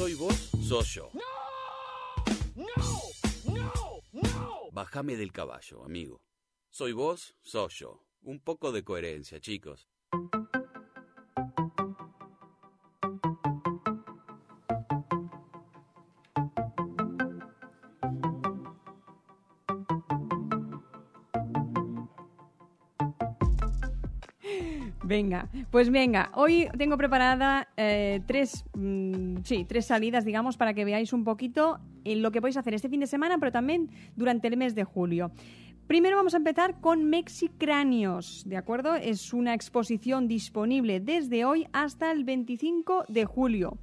soy vos, soy yo. ¡No! ¡No! ¡No! ¡No! Bájame del caballo, amigo. Soy vos, soy yo. Un poco de coherencia, chicos. Venga, pues venga, hoy tengo preparada eh, mm, tres, salidas, digamos, para que veáis un poquito en lo que podéis hacer este fin de semana, pero también durante el mes de julio. Primero vamos a empezar con Mexicráneos, ¿de acuerdo? Es una exposición disponible desde hoy hasta el 25 de julio.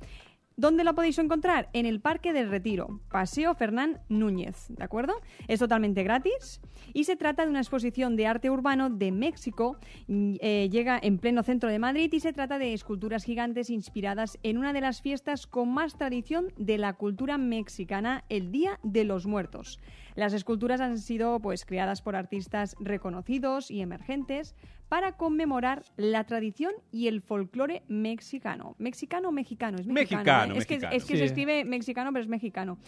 ¿Dónde la podéis encontrar? En el Parque del Retiro, Paseo Fernán Núñez, ¿de acuerdo? Es totalmente gratis y se trata de una exposición de arte urbano de México. Mm, eh, llega en pleno centro de Madrid y se trata de esculturas gigantes inspiradas en una de las fiestas con más tradición de la cultura mexicana, el Día de los Muertos. Las esculturas han sido pues creadas por artistas reconocidos y emergentes para conmemorar la tradición y el folclore mexicano. Mexicano mexicano, es mexicano. ¿eh? mexicano Es que, se escribe mexicano, pero es mexicano.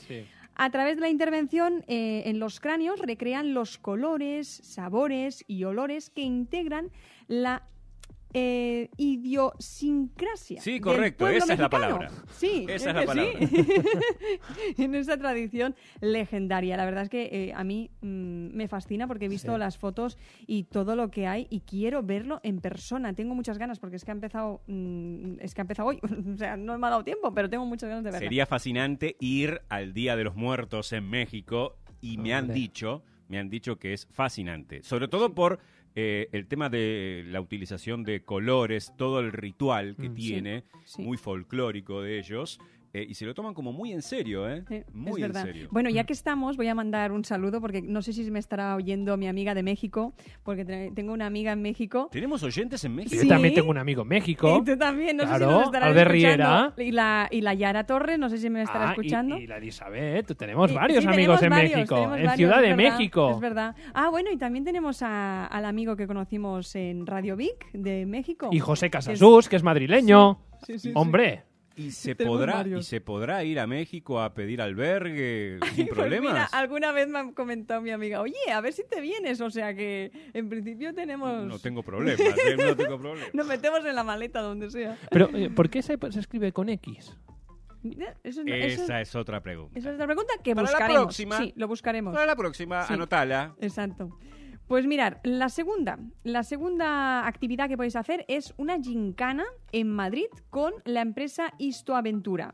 A través de la intervención eh, en los cráneos recrean los colores, sabores y olores que integran la eh, idiosincrasia. Sí, correcto, esa es la palabra. Sí, esa es la palabra. en esa tradición legendaria. La verdad es que eh, a mí mm, me fascina porque he visto las fotos y todo lo que hay y quiero verlo en persona. Tengo muchas ganas porque es que ha empezado, mm, es que ha empezado hoy. o sea, no me ha dado tiempo, pero tengo muchas ganas de verlo. Sería fascinante ir al Día de los Muertos en México y me han dicho, me han dicho que es fascinante. Sobre todo por eh, el tema de la utilización de colores, todo el ritual que mm, tiene, muy folclórico de ellos, eh, y se lo toman como muy en serio, ¿eh? muy en serio. Bueno, ya mm. que estamos, voy a mandar un saludo porque no sé si me estará oyendo mi amiga de México, porque tengo una amiga en México. ¿Tenemos oyentes en México? Yo también tengo un amigo en México. Y tú también, no sé si nos escuchando. Riera. Y la, y la Yara Torres, no sé si me estará ah, escuchando. Y, y, la Elizabeth, tenemos varios amigos en México, en Ciudad de México. Es verdad. Ah, bueno, y también tenemos al amigo que conocimos en Radio Vic de México. Y José Casasús, que es, que es madrileño. Sí, sí, Hombre y se podrá se podrá ir a México a pedir albergue sin pues problemas. alguna vez me ha comentado mi amiga, oye, a ver si te vienes, o sea que en principio tenemos. No tengo problema ¿eh? no tengo Nos metemos en la maleta donde sea. Pero eh, ¿por qué se, escribe con X? esa es otra pregunta. Esa es otra pregunta que buscaremos. La sí, lo buscaremos. Para la próxima, Anotala. anótala. Exacto. Pues mirar, la segunda, la segunda actividad que podéis hacer es una gincana en Madrid con la empresa Aventura.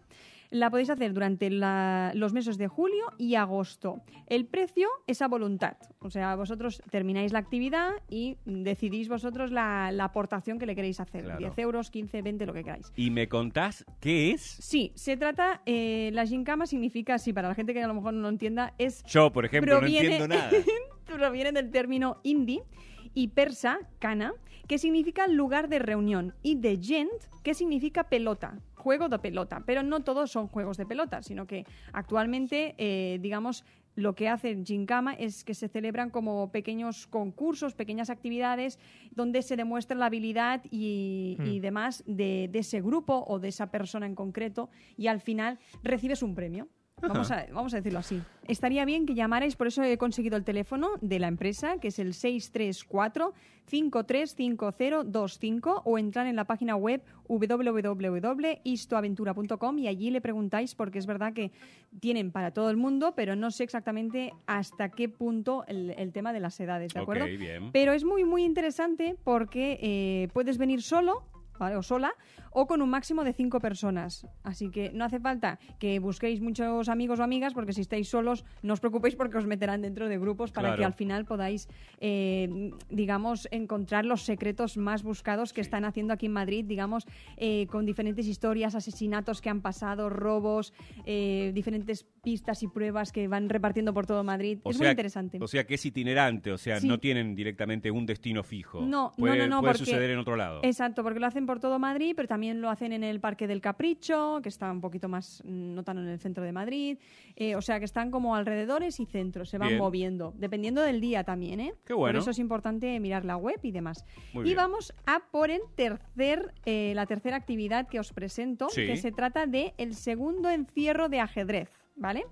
La podéis hacer durante los meses de julio y agosto. El precio es a voluntad. O sea, vosotros termináis la actividad y decidís vosotros la, aportación que le queréis hacer. 10 euros, 15, 20, lo que queráis. ¿Y me contás qué es? Sí, se trata... Eh, la gincama significa, sí, para la gente que a lo mejor no lo entienda, es... Yo, por ejemplo, no entiendo nada. proviene del término hindi y persa, kana, que significa lugar de reunión, y de gent, que significa pelota, juego de pelota. Pero no todos son juegos de pelota, sino que actualmente, eh, digamos, lo que hace Jinkama es que se celebran como pequeños concursos, pequeñas actividades donde se demuestra la habilidad y, hmm. demás de, ese grupo o de esa persona en concreto y al final recibes un premio. Vamos a, decirlo así. Estaría bien que llamarais, por eso he conseguido el teléfono de la empresa, que es el 634-535025, o entrar en la página web www.istoaventura.com y allí le preguntáis, porque es verdad que tienen para todo el mundo, pero no sé exactamente hasta qué punto el, tema de las edades, ¿de acuerdo? Pero es muy, muy interesante porque eh, puedes venir solo o sola o con un máximo de cinco personas. Así que no hace falta que busquéis muchos amigos o amigas porque si estáis solos no os preocupéis porque os meterán dentro de grupos para que al final podáis, eh, digamos, encontrar los secretos más buscados que están haciendo aquí en Madrid, digamos, eh, con diferentes historias, asesinatos que han pasado, robos, eh, diferentes pistas y pruebas que van repartiendo por todo Madrid. es muy interesante. O sea que es itinerante, o sea, no tienen directamente un destino fijo. No, no, no, no puede suceder en otro lado. Exacto, porque lo hacen por todo Madrid, pero también lo hacen en el Parque del Capricho, que está un poquito más, no tan en el centro de Madrid. Eh, o sea que están como alrededores y centros, se van moviendo, dependiendo del día también, ¿eh? Qué bueno. Por eso es importante mirar la web y demás. y vamos a por el tercer, eh, la tercera actividad que os presento, que se trata de el segundo encierro de ajedrez. ¿vale?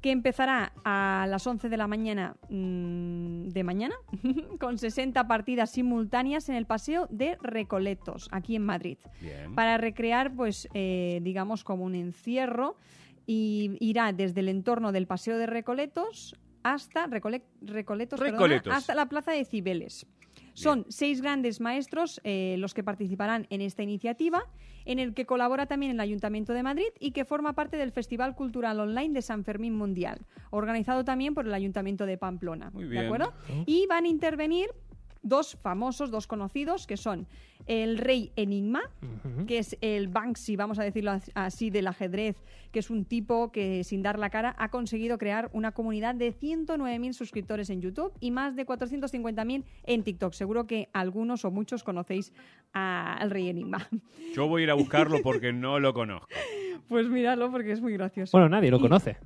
Que empezará a las 11 de la mañana mm, de mañana, con 60 partidas simultáneas en el Paseo de Recoletos, aquí en Madrid, para recrear, pues, eh, digamos, como un encierro y irá desde el entorno del Paseo de Recoletos hasta, Recoletos, hasta la Plaza de Cibeles. Son seis grandes maestros eh, los que participarán en esta iniciativa, en el que colabora también el Ayuntamiento de Madrid y que forma parte del Festival Cultural Online de San Fermín Mundial, organizado también por el Ayuntamiento de Pamplona. Muy bien. ¿De acuerdo? Oh. Y van a intervenir dos famosos, dos conocidos, que son el rey Enigma, que es el Banksy, vamos a decirlo así, del ajedrez, que es un tipo que sin dar la cara ha conseguido crear una comunidad de 109.000 suscriptores en YouTube y más de 450.000 en TikTok. Seguro que algunos o muchos conocéis al rey Enigma. Yo voy a ir a buscarlo porque no lo conozco. Pues míralo porque es muy gracioso. Bueno, nadie lo conoce.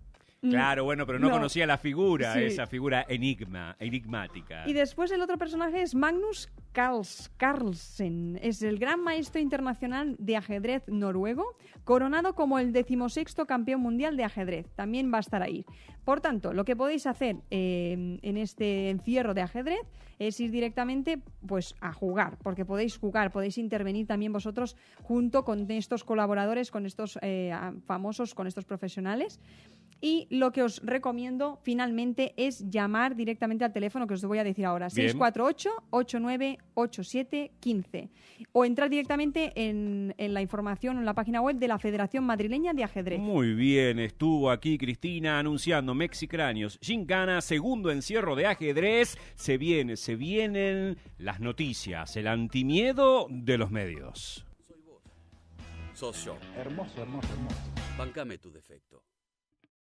Mm. Claro, bueno, pero no, conocía la figura, esa figura enigma, enigmática. Y después el otro personaje es Magnus, Carls Carlsen. Es el gran maestro internacional de ajedrez noruego, coronado como el decimosexto campeón mundial de ajedrez. También va a estar ahí. Por tanto, lo que podéis hacer em, en este encierro de ajedrez es ir directamente pues, a jugar, porque podéis jugar, podéis intervenir también vosotros junto con estos colaboradores, con estos eh, famosos, con estos profesionales. Y lo que os recomiendo finalmente es llamar directamente al teléfono que os voy a decir ahora, 648 89 8715 o entrar directamente en, la información en la página web de la Federación Madrileña de Ajedrez. Muy bien, estuvo aquí Cristina anunciando Mexicranios Gincana, segundo encierro de ajedrez, se viene, se vienen las noticias, el antimiedo de los medios. Soy vos. Socio. Hermoso, hermoso, hermoso. Bancame tu defecto.